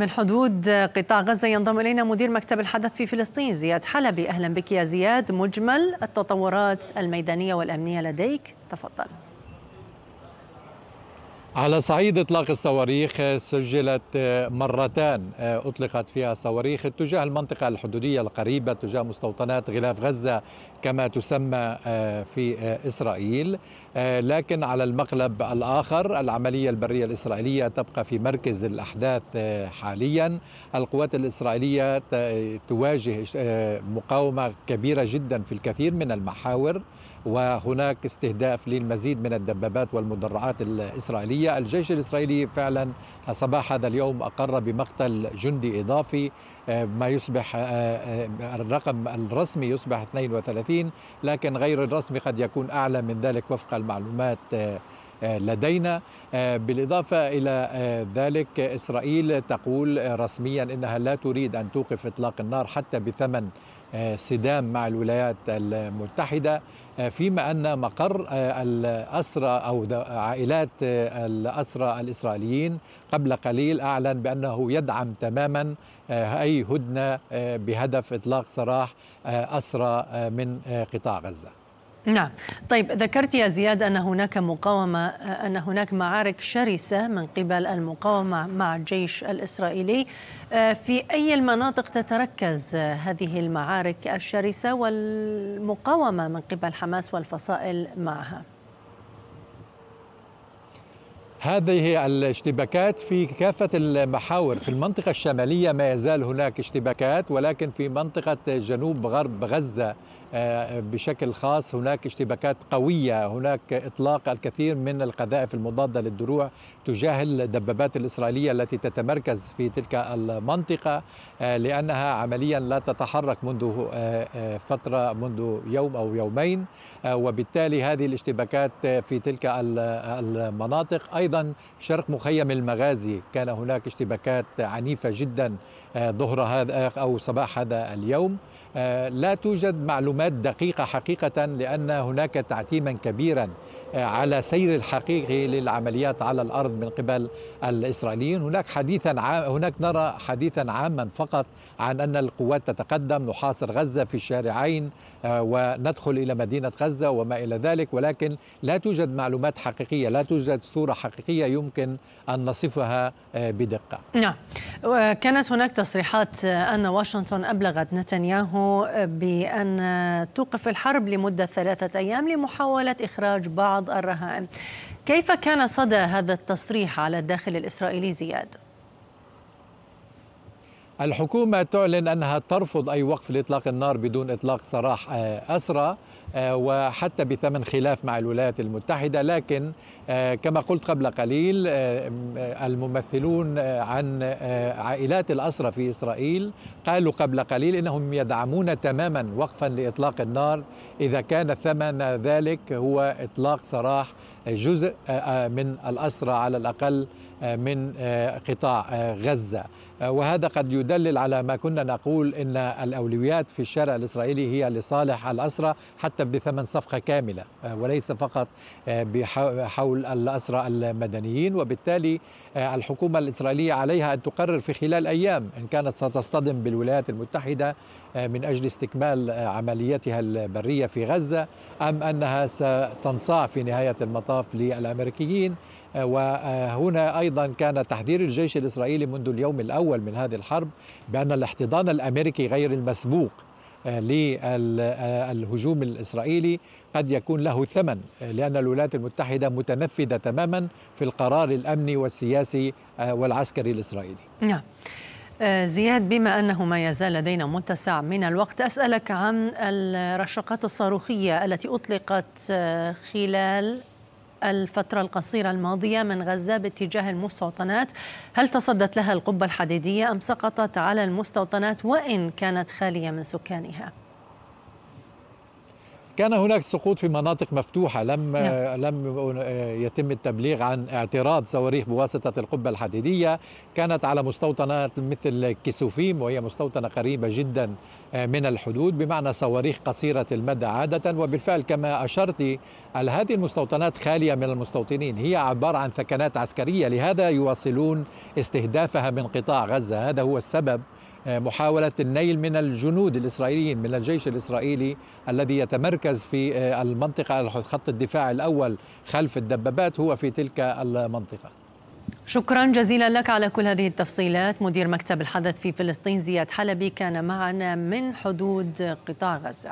من حدود قطاع غزة ينضم إلينا مدير مكتب الحدث في فلسطين زياد حلبي أهلا بك يا زياد مجمل التطورات الميدانية والأمنية لديك تفضل على صعيد اطلاق الصواريخ آه، سجلت آه، مرتان آه، اطلقت فيها صواريخ اتجاه المنطقه الحدوديه القريبه اتجاه مستوطنات غلاف غزه كما تسمى في اسرائيل لكن على المقلب الاخر العمليه البريه الاسرائيليه تبقى في مركز الاحداث حاليا القوات الاسرائيليه تواجه مقاومه كبيره جدا في الكثير من المحاور وهناك استهداف للمزيد من الدبابات والمدرعات الإسرائيلية الجيش الإسرائيلي فعلا صباح هذا اليوم أقر بمقتل جندي إضافي آه، ما يصبح آه، آه، الرقم الرسمي يصبح 32 لكن غير الرسمي قد يكون أعلى من ذلك وفق المعلومات لدينا بالإضافة إلى ذلك إسرائيل تقول رسميا إنها لا تريد أن توقف إطلاق النار حتى بثمن آه، صدام مع الولايات المتحدة آه، فيما أن مقر آه، الأسرى أو عائلات الأسرى الإسرائيليين قبل قليل أعلن بأنه يدعم تماما أي هدنة بهدف إطلاق سراح أسرى من قطاع غزة نعم طيب ذكرت يا زياد أن هناك مقاومة أن هناك معارك شرسة من قبل المقاومة مع الجيش الإسرائيلي آه، في أي المناطق تتركز هذه المعارك الشرسة والمقاومة من قبل حماس والفصائل معها؟ هذه الاشتباكات في كافة المحاور في المنطقة الشمالية ما يزال هناك اشتباكات ولكن في منطقة جنوب غرب غزة آه، بشكل خاص هناك اشتباكات قوية هناك إطلاق الكثير من القذائف المضادة للدروع تجاه الدبابات الإسرائيلية التي تتمركز في تلك المنطقة آه، لأنها عمليا لا تتحرك منذ آه، فترة منذ يوم أو يومين وبالتالي هذه الاشتباكات في تلك المناطق أيضا أيضا شرق مخيم المغازي كان هناك اشتباكات عنيفة جدا آه، ظهر هذا آه، أو صباح هذا اليوم آه، لا توجد معلومات دقيقة حقيقة لأن هناك تعتيما كبيرا على سير الحقيقي للعمليات على الأرض من قبل الإسرائيليين هناك حديثا عام هناك نرى حديثا عاما فقط عن أن القوات تتقدم نحاصر غزة في الشارعين وندخل إلى مدينة غزة وما إلى ذلك ولكن لا توجد معلومات حقيقية لا توجد صورة حقيقية حقيقية يمكن أن نصفها آه، بدقة نعم كانت هناك تصريحات آه، أن واشنطن أبلغت نتنياهو آه، بأن توقف الحرب لمدة ثلاثة أيام لمحاولة إخراج بعض الرهائن كيف كان صدى هذا التصريح على الداخل الإسرائيلي زياد؟ الحكومة تعلن أنها ترفض أي وقف لإطلاق النار بدون إطلاق سراح آه، أسرى آه، وحتى بثمن خلاف مع الولايات المتحدة لكن آه، كما قلت قبل قليل الممثلون عن عائلات الأسرى في إسرائيل قالوا قبل قليل إنهم يدعمون تماما وقفا لإطلاق النار إذا كان ثمن ذلك هو إطلاق سراح جزء من الأسرى على الأقل من آه، قطاع آه، غزة آه، وهذا قد يدلل على ما كنا نقول إن الأولويات في الشارع الإسرائيلي هي لصالح الأسرة حتى بثمن صفقة كاملة وليس فقط حول الأسرة المدنيين وبالتالي الحكومة الإسرائيلية عليها أن تقرر في خلال أيام إن كانت ستصطدم بالولايات المتحدة من أجل استكمال عملياتها البرية في غزة أم أنها ستنصاع في نهاية المطاف للأمريكيين وهنا أيضا أيضا كان تحذير الجيش الإسرائيلي منذ اليوم الأول من هذه الحرب بأن الاحتضان الأمريكي غير المسبوق آه، للهجوم آه، الإسرائيلي قد يكون له ثمن آه، لأن الولايات المتحدة متنفذة تماما في القرار الأمني والسياسي والعسكري الإسرائيلي نعم زياد بما أنه ما يزال لدينا متسع من الوقت أسألك عن الرشقات الصاروخية التي أطلقت خلال الفترة القصيرة الماضية من غزة باتجاه المستوطنات هل تصدت لها القبة الحديدية أم سقطت على المستوطنات وإن كانت خالية من سكانها؟ كان هناك سقوط في مناطق مفتوحة لم نعم. لم يتم التبليغ عن اعتراض صواريخ بواسطة القبة الحديدية كانت على مستوطنات مثل كيسوفيم وهي مستوطنة قريبة جدا آه، من الحدود بمعنى صواريخ قصيرة المدى عادة وبالفعل كما أشرت هذه المستوطنات خالية من المستوطنين هي عبارة عن ثكنات عسكرية لهذا يواصلون استهدافها من قطاع غزة هذا هو السبب آه، محاولة النيل من الجنود الإسرائيليين من الجيش الإسرائيلي الذي يتمركز في آه، المنطقة خط الدفاع الأول خلف الدبابات هو في تلك المنطقة شكرا جزيلا لك على كل هذه التفصيلات مدير مكتب الحدث في فلسطين زياد حلبي كان معنا من حدود قطاع غزة